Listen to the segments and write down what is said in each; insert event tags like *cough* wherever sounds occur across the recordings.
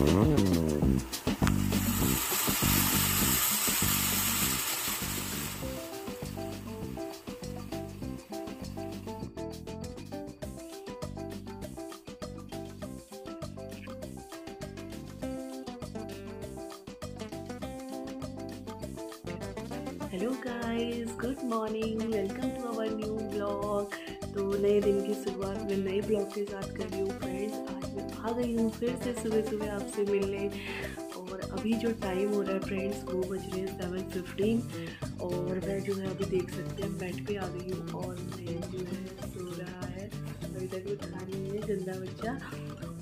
Mm-hmm. Blog के साथ कर रही हूँ फ्रेंड्स आज मैं आ गई हूँ फिर से सुबह सुबह आपसे मिलने और अभी जो टाइम हो रहा है फ्रेंड्स वो बज रहे हैं सेवन फिफ्टीन और मैं जो है अभी देख सकते हैं बेड पे आ गई हूँ और मैं जो है सो रहा है अभी तक भी रही है जिंदा बच्चा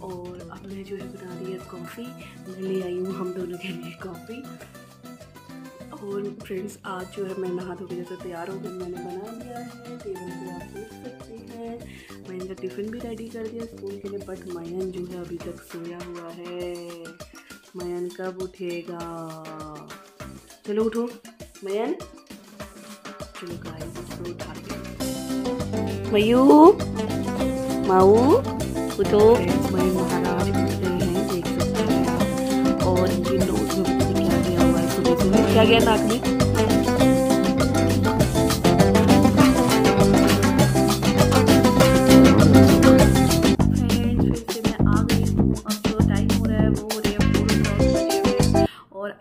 और अब मैं जो है बना रही है कॉफ़ी मैं ले आई हूँ हम दोनों के लिए कॉफ़ी और फ्रेंड्स आज जो है मैं नहा धो के जैसे तैयार होकर मैंने बना लिया है टेबल पे आप देख सकते हैं मैंने इनका तो टिफ़िन भी रेडी कर दिया स्कूल के लिए बट मयन जो है अभी तक सोया हुआ है मयन कब उठेगा चलो उठो मयन चलो गाइस इसको उठा के मयू माऊ उठो मयू महाराज उठ रहे हैं देख सकते हैं और ये लोग चला गया नाक में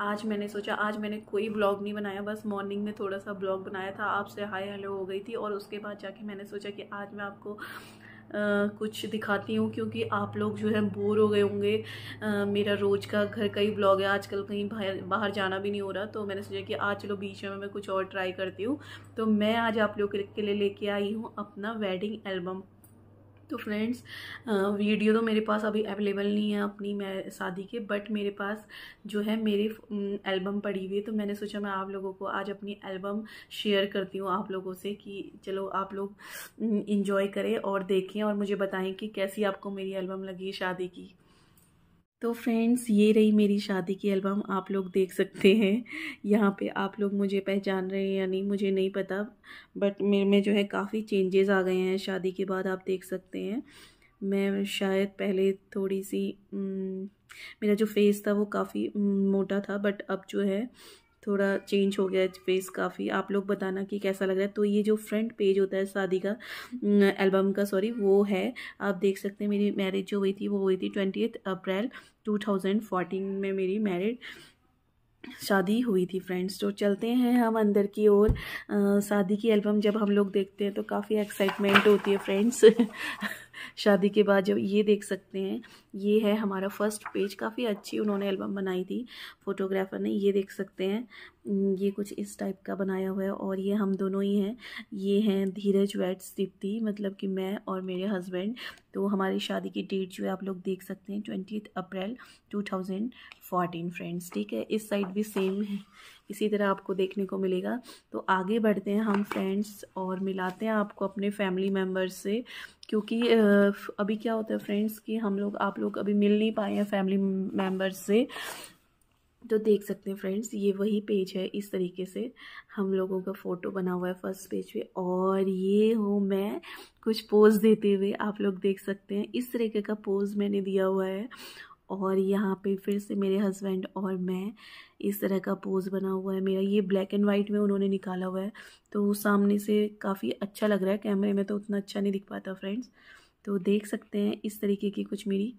आज मैंने सोचा आज मैंने कोई ब्लॉग नहीं बनाया बस मॉर्निंग में थोड़ा सा ब्लॉग बनाया था आपसे हाय हेलो हो गई थी और उसके बाद जाके मैंने सोचा कि आज मैं आपको कुछ दिखाती हूँ क्योंकि आप लोग जो है बोर हो गए होंगे मेरा रोज़ का घर का ही ब्लॉग है आजकल कहीं बाहर जाना भी नहीं हो रहा तो मैंने सोचा कि आज चलो बीच में मैं कुछ और ट्राई करती हूँ तो मैं आज आप लोग के लिए लेके आई हूँ अपना वेडिंग एल्बम तो फ्रेंड्स वीडियो तो मेरे पास अभी अवेलेबल नहीं है अपनी मैं शादी के बट मेरे पास जो है मेरी एल्बम पड़ी हुई है तो मैंने सोचा मैं आप लोगों को आज अपनी एल्बम शेयर करती हूँ आप लोगों से कि चलो आप लोग इन्जॉय करें और देखें और मुझे बताएं कि कैसी आपको मेरी एल्बम लगी शादी की तो फ्रेंड्स ये रही मेरी शादी की एल्बम आप लोग देख सकते हैं यहाँ पे आप लोग मुझे पहचान रहे हैं या नहीं मुझे नहीं पता बट मेरे में जो है काफ़ी चेंजेस आ गए हैं शादी के बाद आप देख सकते हैं मैं शायद पहले थोड़ी सी मेरा जो फेस था वो काफ़ी मोटा था बट अब जो है थोड़ा चेंज हो गया है फेस काफ़ी आप लोग बताना कि कैसा लग रहा है तो ये जो फ्रंट पेज होता है शादी का एल्बम का सॉरी वो है आप देख सकते हैं मेरी मैरिज जो हुई थी वो हुई थी ट्वेंटी अप्रैल 2014 में मेरी मैरिड शादी हुई थी फ्रेंड्स तो चलते हैं हम अंदर की ओर शादी की एल्बम जब हम लोग देखते हैं तो काफ़ी एक्साइटमेंट होती है फ्रेंड्स *laughs* शादी के बाद जब ये देख सकते हैं ये है हमारा फर्स्ट पेज काफ़ी अच्छी उन्होंने एल्बम बनाई थी फोटोग्राफर ने ये देख सकते हैं ये कुछ इस टाइप का बनाया हुआ है और ये हम दोनों ही हैं ये हैं धीरज वैट दीप्ति मतलब कि मैं और मेरे हस्बैंड तो हमारी शादी की डेट जो है आप लोग देख सकते हैं twenty April two thousand fourteen friends ठीक है इस साइड भी सेम है इसी तरह आपको देखने को मिलेगा तो आगे बढ़ते हैं हम फ्रेंड्स और मिलाते हैं आपको अपने फैमिली मेम्बर्स से क्योंकि अभी क्या होता है फ्रेंड्स कि हम लोग आप आप लोग अभी मिल नहीं पाए हैं फैमिली मेम्बर्स से तो देख सकते हैं फ्रेंड्स ये वही पेज है इस तरीके से हम लोगों का फ़ोटो बना हुआ है फर्स्ट पेज पे और ये हूँ मैं कुछ पोज़ देते हुए आप लोग देख सकते हैं इस तरीके का पोज़ मैंने दिया हुआ है और यहाँ पे फिर से मेरे हस्बैंड और मैं इस तरह का पोज़ बना हुआ है मेरा ये ब्लैक एंड वाइट में उन्होंने निकाला हुआ है तो सामने से काफ़ी अच्छा लग रहा है कैमरे में तो उतना अच्छा नहीं दिख पाता फ्रेंड्स तो देख सकते हैं इस तरीके की कुछ मेरी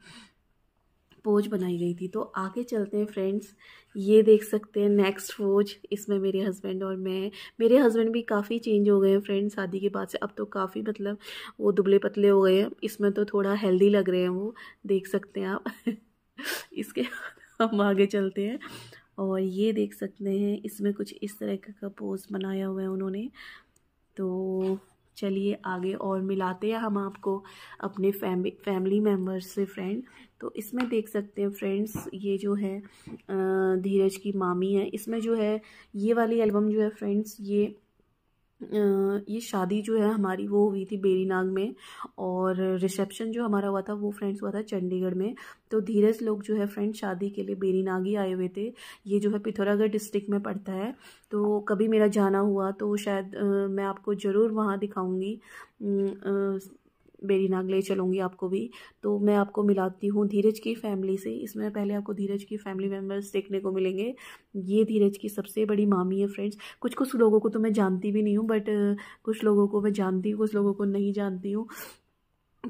पोज बनाई गई थी तो आगे चलते हैं फ्रेंड्स ये देख सकते हैं नेक्स्ट पोज इसमें मेरे हस्बैंड और मैं मेरे हस्बैंड भी काफ़ी चेंज हो गए हैं फ्रेंड्स शादी के बाद से अब तो काफ़ी मतलब वो दुबले पतले हो गए हैं इसमें तो थोड़ा हेल्दी लग रहे हैं वो देख सकते हैं आप *laughs* इसके हम आगे चलते हैं और ये देख सकते हैं इसमें कुछ इस तरह का पोज बनाया हुआ है उन्होंने तो चलिए आगे और मिलाते हैं हम आपको अपने फैमिली फैमिली मेम्बर्स से फ्रेंड तो इसमें देख सकते हैं फ्रेंड्स ये जो है धीरज की मामी है इसमें जो है ये वाली एल्बम जो है फ्रेंड्स ये ये शादी जो है हमारी वो हुई थी बेरीनाग में और रिसेप्शन जो हमारा हुआ था वो फ्रेंड्स हुआ था चंडीगढ़ में तो धीरज लोग जो है फ्रेंड्स शादी के लिए बेरीनाग ही आए हुए थे ये जो है पिथौरागढ़ डिस्ट्रिक्ट में पड़ता है तो कभी मेरा जाना हुआ तो शायद आ, मैं आपको ज़रूर वहाँ दिखाऊंगी बेरीनाग ले चलूँगी आपको भी तो मैं आपको मिलाती हूँ धीरज की फैमिली से इसमें पहले आपको धीरज की फैमिली मेम्बर्स देखने को मिलेंगे ये धीरज की सबसे बड़ी मामी है फ्रेंड्स कुछ कुछ लोगों को तो मैं जानती भी नहीं हूँ बट कुछ लोगों को मैं जानती हूँ कुछ लोगों को नहीं जानती हूँ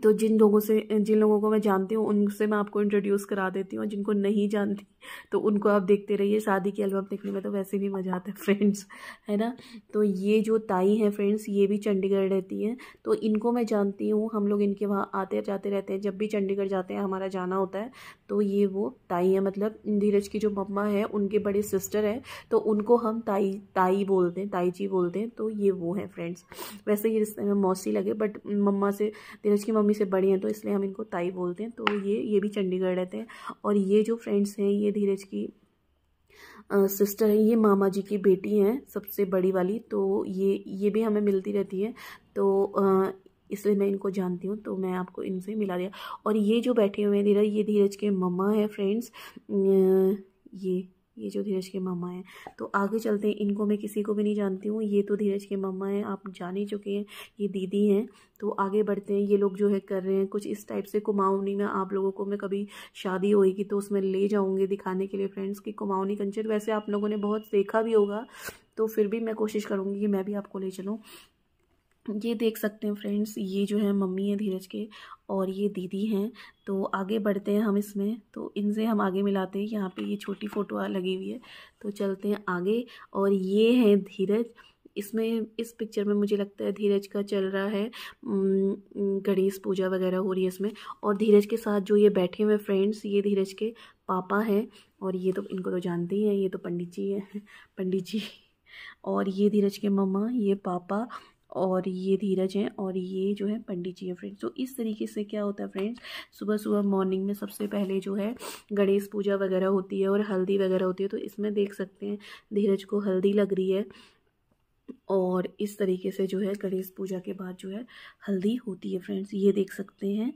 तो जिन लोगों से जिन लोगों को मैं जानती हूँ उनसे मैं आपको इंट्रोड्यूस करा देती हूँ जिनको नहीं जानती तो उनको आप देखते रहिए शादी के एल्बम देखने में तो वैसे भी मज़ा आता है फ्रेंड्स है ना तो ये जो ताई हैं फ्रेंड्स ये भी चंडीगढ़ रहती हैं तो इनको मैं जानती हूँ हम लोग इनके वहाँ आते जाते रहते हैं जब भी चंडीगढ़ जाते हैं हमारा जाना होता है तो ये वो ताई हैं मतलब धीरज की जो मम्मा है उनके बड़े सिस्टर हैं तो उनको हम ताई ताई बोलते हैं ताई जी बोलते हैं तो ये वो हैं फ्रेंड्स वैसे ये रिश्ते में मौसी लगे बट मम्मा से धीरज की मम्मा मम्मी से बड़े हैं तो इसलिए हम इनको ताई बोलते हैं तो ये ये भी चंडीगढ़ रहते हैं और ये जो फ्रेंड्स हैं ये धीरज की सिस्टर uh, है ये मामा जी की बेटी हैं सबसे बड़ी वाली तो ये ये भी हमें मिलती रहती है तो uh, इसलिए मैं इनको जानती हूँ तो मैं आपको इनसे मिला दिया और ये जो बैठे हुए हैं धीरज ये धीरज के मम्मा है फ्रेंड्स ये ये जो धीरज के मम्मा हैं तो आगे चलते हैं इनको मैं किसी को भी नहीं जानती हूँ ये तो धीरज के मम्मा हैं आप जान ही चुके हैं ये दीदी हैं तो आगे बढ़ते हैं ये लोग जो है कर रहे हैं कुछ इस टाइप से कुमाऊनी में आप लोगों को मैं कभी शादी होएगी तो उसमें ले जाऊँगी दिखाने के लिए फ्रेंड्स कि कुमाऊनी कंचर वैसे आप लोगों ने बहुत देखा भी होगा तो फिर भी मैं कोशिश करूँगी कि मैं भी आपको ले चलूँ ये देख सकते हैं फ्रेंड्स ये जो है मम्मी है धीरज के और ये दीदी हैं तो आगे बढ़ते हैं हम इसमें तो इनसे हम आगे मिलाते हैं यहाँ पे ये छोटी फ़ोटो लगी हुई है तो चलते हैं आगे और ये हैं धीरज इसमें इस पिक्चर में मुझे लगता है धीरज का चल रहा है गणेश पूजा वगैरह हो रही है इसमें और धीरज के साथ जो ये बैठे हुए फ्रेंड्स ये धीरज के पापा हैं और ये तो इनको तो जानते ही हैं ये तो पंडित जी हैं *laughs* पंडित जी और ये धीरज के मम्मा ये पापा और ये धीरज हैं और ये जो है पंडित जी हैं फ्रेंड्स तो इस तरीके से क्या होता है फ्रेंड्स सुबह सुबह मॉर्निंग में सबसे पहले जो है गणेश पूजा वगैरह होती है और हल्दी वगैरह होती है तो इसमें देख सकते हैं धीरज को हल्दी लग रही है और इस तरीके से जो है गणेश पूजा के बाद जो है हल्दी होती है फ्रेंड्स ये देख सकते हैं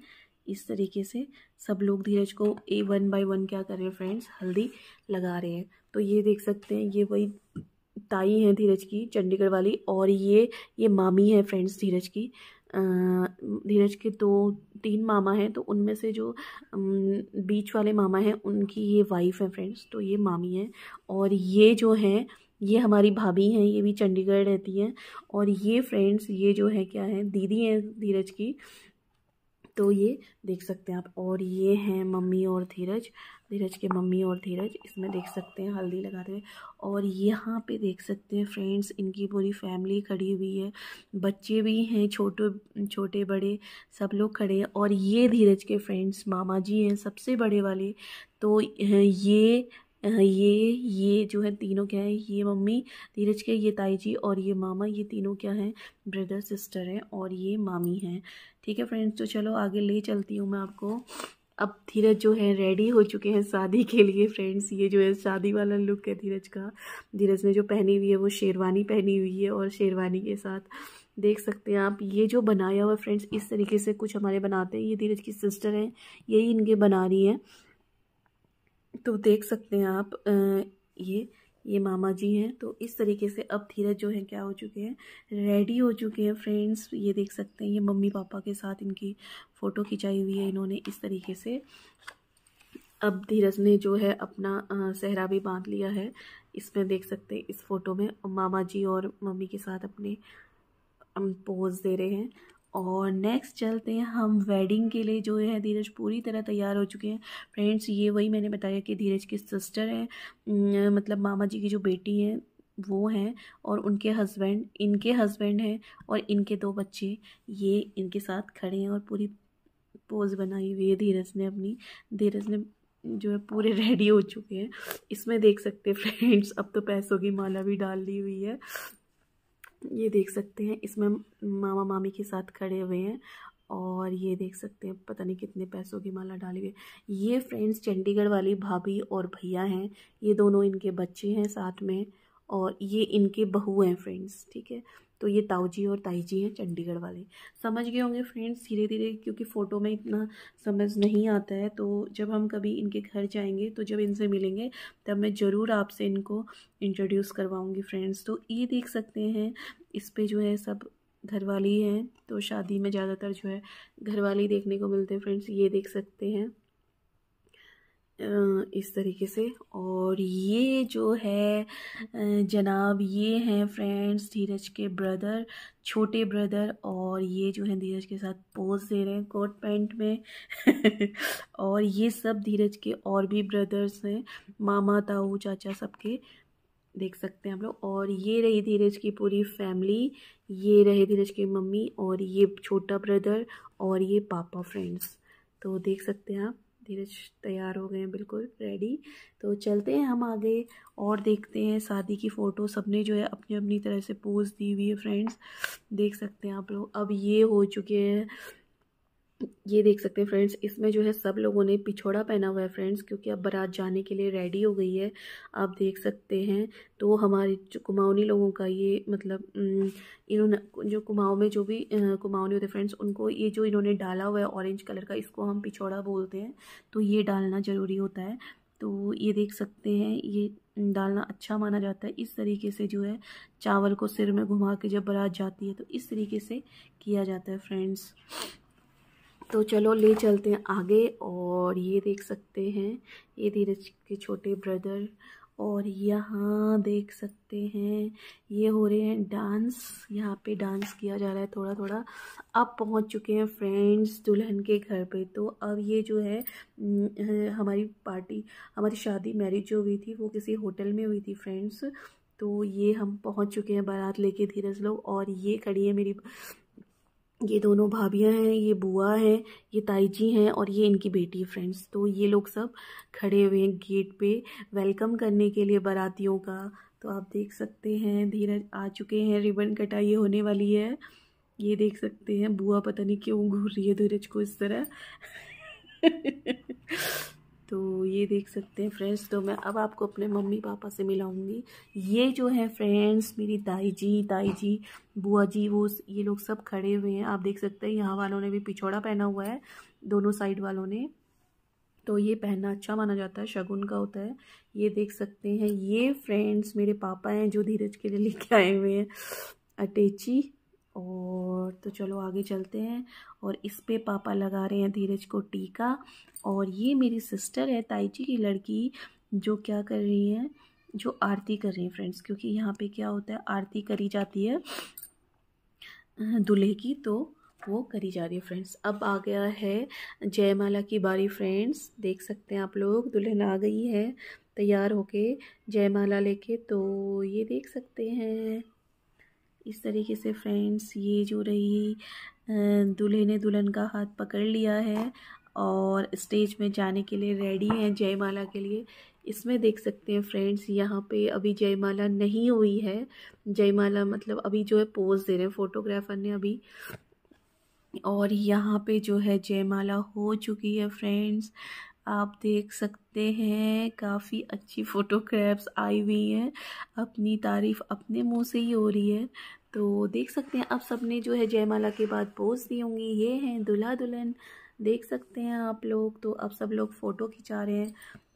इस तरीके से सब लोग धीरज को ए वन बाई वन क्या कर रहे हैं फ्रेंड्स हल्दी लगा रहे हैं तो ये देख सकते हैं ये वही ताई हैं धीरज की चंडीगढ़ वाली और ये ये मामी हैं फ्रेंड्स धीरज की धीरज के दो तीन मामा हैं तो उनमें से जो बीच वाले मामा हैं उनकी ये वाइफ हैं फ्रेंड्स तो ये मामी हैं और ये जो हैं ये हमारी भाभी हैं ये भी चंडीगढ़ रहती हैं और ये फ्रेंड्स ये जो है क्या है दीदी हैं धीरज की तो ये देख सकते हैं आप और ये हैं मम्मी और धीरज धीरज के मम्मी और धीरज इसमें देख सकते हैं हल्दी लगाते हुए और यहाँ पे देख सकते हैं फ्रेंड्स इनकी पूरी फैमिली खड़ी हुई है बच्चे भी हैं छोटे छोटे बड़े सब लोग खड़े हैं और ये धीरज के फ्रेंड्स मामा जी हैं सबसे बड़े वाले तो ये ये ये जो है तीनों क्या है ये मम्मी धीरज के ये ताई जी और ये मामा ये तीनों क्या हैं ब्रदर सिस्टर हैं और ये मामी हैं ठीक है फ्रेंड्स तो चलो आगे ले चलती हूँ मैं आपको अब धीरज जो है रेडी हो चुके हैं शादी के लिए फ्रेंड्स ये जो है शादी वाला लुक है धीरज का धीरज ने जो पहनी हुई है वो शेरवानी पहनी हुई है और शेरवानी के साथ देख सकते हैं आप ये जो बनाया हुआ फ्रेंड्स इस तरीके से कुछ हमारे बनाते हैं ये धीरज की सिस्टर हैं यही इनके बना रही हैं तो देख सकते हैं आप ये ये मामा जी हैं तो इस तरीके से अब धीरज जो है क्या हो चुके हैं रेडी हो चुके हैं फ्रेंड्स ये देख सकते हैं ये मम्मी पापा के साथ इनकी फ़ोटो खिंचाई हुई है इन्होंने इस तरीके से अब धीरज ने जो है अपना सहरा भी बांध लिया है इसमें देख सकते हैं इस फ़ोटो में मामा जी और मम्मी के साथ अपने पोज दे रहे हैं और नेक्स्ट चलते हैं हम वेडिंग के लिए जो है धीरज पूरी तरह तैयार हो चुके हैं फ्रेंड्स ये वही मैंने बताया कि धीरज की सिस्टर है मतलब मामा जी की जो बेटी हैं वो हैं और उनके हस्बैंड इनके हस्बैंड हैं और इनके दो बच्चे ये इनके साथ खड़े हैं और पूरी पोज बनाई हुई है धीरज ने अपनी धीरज ने जो है पूरे रेडी *laughs* हो चुके हैं इसमें देख सकते हैं फ्रेंड्स अब तो पैसों की माला भी डाल ली हुई है ये देख सकते हैं इसमें मामा मामी के साथ खड़े हुए हैं और ये देख सकते हैं पता नहीं कितने पैसों की माला डाली हुई है ये फ्रेंड्स चंडीगढ़ वाली भाभी और भैया हैं ये दोनों इनके बच्चे हैं साथ में और ये इनके बहू हैं फ्रेंड्स ठीक है तो ये ताऊजी और ताईजी हैं चंडीगढ़ वाले समझ गए होंगे फ्रेंड्स धीरे धीरे क्योंकि फ़ोटो में इतना समझ नहीं आता है तो जब हम कभी इनके घर जाएंगे तो जब इनसे मिलेंगे तब मैं ज़रूर आपसे इनको इंट्रोड्यूस करवाऊँगी फ्रेंड्स तो ये देख सकते हैं इस पर जो है सब घरवाली हैं तो शादी में ज़्यादातर जो है घरवाली देखने को मिलते हैं फ्रेंड्स ये देख सकते हैं इस तरीके से और ये जो है जनाब ये हैं फ्रेंड्स धीरज के ब्रदर छोटे ब्रदर और ये जो है धीरज के साथ पोज दे रहे हैं कोट पैंट में *laughs* और ये सब धीरज के और भी ब्रदर्स हैं मामा ताऊ चाचा सबके देख सकते हैं हम लोग और ये रही धीरज की पूरी फैमिली ये रहे धीरज की मम्मी और ये छोटा ब्रदर और ये पापा फ्रेंड्स तो देख सकते हैं आप धीरज तैयार हो गए हैं बिल्कुल रेडी तो चलते हैं हम आगे और देखते हैं शादी की फ़ोटो सबने जो है अपनी अपनी तरह से पोज दी हुई है फ्रेंड्स देख सकते हैं आप लोग अब ये हो चुके हैं ये देख सकते हैं फ्रेंड्स इसमें जो है सब लोगों ने पिछोड़ा पहना हुआ है फ्रेंड्स क्योंकि अब बारात जाने के लिए रेडी हो गई है आप देख सकते हैं तो हमारे जो कुमाऊनी लोगों का ये मतलब इन्होंने जो कुमाऊँ में जो भी कुमाऊनी होते हैं फ्रेंड्स उनको ये जो इन्होंने डाला हुआ है ऑरेंज कलर का इसको हम पिछोड़ा बोलते हैं तो ये डालना ज़रूरी होता है तो ये देख सकते हैं ये डालना अच्छा माना जाता है इस तरीके से जो है चावल को सिर में घुमा के जब बारात जाती है तो इस तरीके से किया जाता है फ्रेंड्स तो चलो ले चलते हैं आगे और ये देख सकते हैं ये धीरज के छोटे ब्रदर और यहाँ देख सकते हैं ये हो रहे हैं डांस यहाँ पे डांस किया जा रहा है थोड़ा थोड़ा अब पहुँच चुके हैं फ्रेंड्स दुल्हन के घर पे तो अब ये जो है हमारी पार्टी हमारी शादी मैरिज जो हुई थी वो किसी होटल में हुई थी फ्रेंड्स तो ये हम पहुँच चुके हैं बारात लेके धीरज लोग और ये खड़ी है मेरी ये दोनों भाभियाँ हैं ये बुआ हैं ये ताई जी हैं और ये इनकी बेटी है फ्रेंड्स तो ये लोग सब खड़े हुए हैं गेट पे वेलकम करने के लिए बारातियों का तो आप देख सकते हैं धीरज आ चुके हैं रिबन कटाई होने वाली है ये देख सकते हैं बुआ पता नहीं क्यों घूर रही है धीरज को इस तरह *laughs* तो ये देख सकते हैं फ्रेंड्स तो मैं अब आपको अपने मम्मी पापा से मिलाऊंगी ये जो है फ्रेंड्स मेरी ताई जी ताई जी बुआ जी वो ये लोग सब खड़े हुए हैं आप देख सकते हैं यहाँ वालों ने भी पिछौड़ा पहना हुआ है दोनों साइड वालों ने तो ये पहनना अच्छा माना जाता है शगुन का होता है ये देख सकते हैं ये फ्रेंड्स मेरे पापा हैं जो धीरज के लिए लेके आए हुए हैं अटैची और तो चलो आगे चलते हैं और इस पे पापा लगा रहे हैं धीरज को टीका और ये मेरी सिस्टर है जी की लड़की जो क्या कर रही है जो आरती कर रही है फ्रेंड्स क्योंकि यहाँ पे क्या होता है आरती करी जाती है दूल्हे की तो वो करी जा रही है फ्रेंड्स अब आ गया है जयमाला की बारी फ्रेंड्स देख सकते हैं आप लोग दुल्हन आ गई है तैयार होके जयमाला लेके तो ये देख सकते हैं इस तरीके से फ्रेंड्स ये जो रही दूल्हे ने दुल्हन का हाथ पकड़ लिया है और स्टेज में जाने के लिए रेडी हैं जयमाला के लिए इसमें देख सकते हैं फ्रेंड्स यहाँ पे अभी जयमाला नहीं हुई है जयमाला मतलब अभी जो है पोज दे रहे हैं फोटोग्राफर ने अभी और यहाँ पे जो है जयमाला हो चुकी है फ्रेंड्स आप देख सकते हैं काफ़ी अच्छी फोटोग्राफ्स आई हुई हैं अपनी तारीफ़ अपने मुंह से ही हो रही है तो देख सकते हैं आप सबने जो है जयमाला के बाद पोज दी होंगी ये हैं दुल्हा दुल्हन देख सकते हैं आप लोग तो अब सब लोग फ़ोटो खिंचा रहे हैं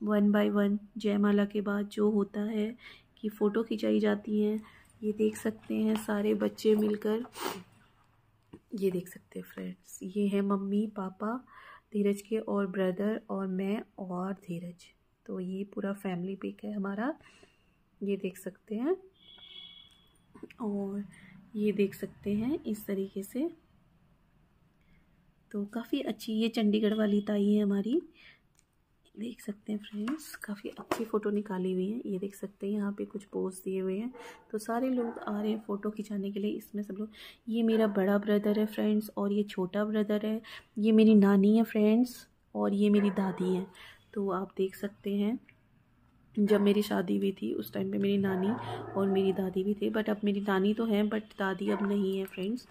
वन बाय वन जयमाला के बाद जो होता है कि फ़ोटो खिंचाई जाती हैं ये देख सकते हैं सारे बच्चे मिलकर ये देख सकते हैं फ्रेंड्स ये हैं मम्मी पापा धीरज के और ब्रदर और मैं और धीरज तो ये पूरा फैमिली पिक है हमारा ये देख सकते हैं और ये देख सकते हैं इस तरीके से तो काफ़ी अच्छी ये चंडीगढ़ वाली ताई है हमारी देख सकते हैं फ्रेंड्स काफ़ी अच्छी फ़ोटो निकाली हुई है ये देख सकते हैं यहाँ पे कुछ पोज दिए हुए हैं तो सारे लोग आ रहे हैं फ़ोटो खिंचाने के लिए इसमें सब लोग ये मेरा बड़ा ब्रदर है फ्रेंड्स और ये छोटा ब्रदर है ये मेरी नानी है फ्रेंड्स और ये मेरी दादी है तो आप देख सकते हैं जब मेरी शादी हुई थी उस टाइम पर मेरी नानी और मेरी दादी भी थे बट अब मेरी नानी तो हैं बट दादी अब नहीं है फ्रेंड्स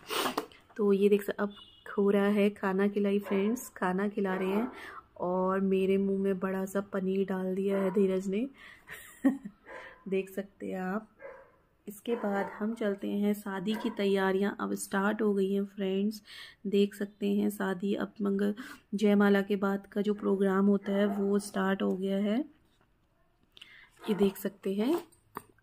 तो ये देख सकते अब हो रहा है खाना खिलाई फ्रेंड्स खाना खिला रहे हैं और मेरे मुंह में बड़ा सा पनीर डाल दिया है धीरज ने *laughs* देख सकते हैं आप इसके बाद हम चलते हैं शादी की तैयारियां अब स्टार्ट हो गई हैं फ्रेंड्स देख सकते हैं शादी अब मंगल जयमाला के बाद का जो प्रोग्राम होता है वो स्टार्ट हो गया है ये देख सकते हैं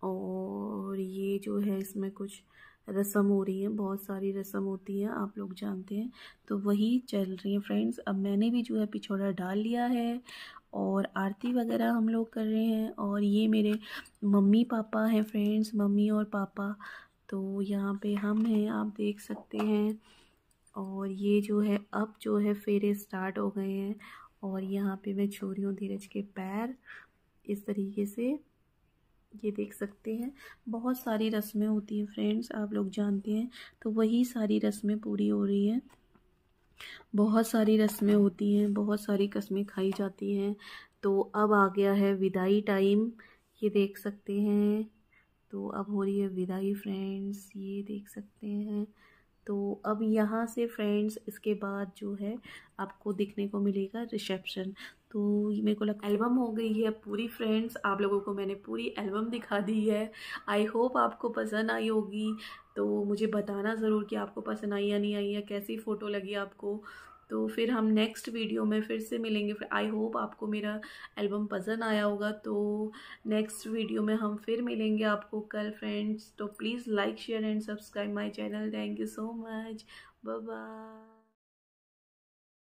और ये जो है इसमें कुछ रस्म हो रही है बहुत सारी रस्म होती है आप लोग जानते हैं तो वही चल रही है फ्रेंड्स अब मैंने भी जो है पिछौड़ा डाल लिया है और आरती वगैरह हम लोग कर रहे हैं और ये मेरे मम्मी पापा हैं फ्रेंड्स मम्मी और पापा तो यहाँ पे हम हैं आप देख सकते हैं और ये जो है अब जो है फेरे स्टार्ट हो गए हैं और यहाँ पे मैं छोरी हूँ धीरज के पैर इस तरीके से ये देख सकते हैं बहुत सारी रस्में होती हैं फ्रेंड्स आप लोग जानते हैं तो वही सारी रस्में पूरी हो रही हैं बहुत सारी रस्में होती हैं बहुत सारी कस्में खाई जाती हैं तो अब आ गया है विदाई टाइम ये देख सकते हैं तो अब हो रही है विदाई फ्रेंड्स ये देख सकते हैं तो अब यहाँ से फ्रेंड्स इसके बाद जो है आपको देखने को मिलेगा रिसेप्शन तो मेरे को लग एल्बम हो गई है पूरी फ्रेंड्स आप लोगों को मैंने पूरी एल्बम दिखा दी है आई होप आपको पसंद आई होगी तो मुझे बताना ज़रूर कि आपको पसंद आई या नहीं आई या कैसी फ़ोटो लगी आपको तो फिर हम नेक्स्ट वीडियो में फिर से मिलेंगे फिर आई होप आपको मेरा एल्बम पसंद आया होगा तो नेक्स्ट वीडियो में हम फिर मिलेंगे आपको कल फ्रेंड्स तो please like share and subscribe my channel thank you so much bye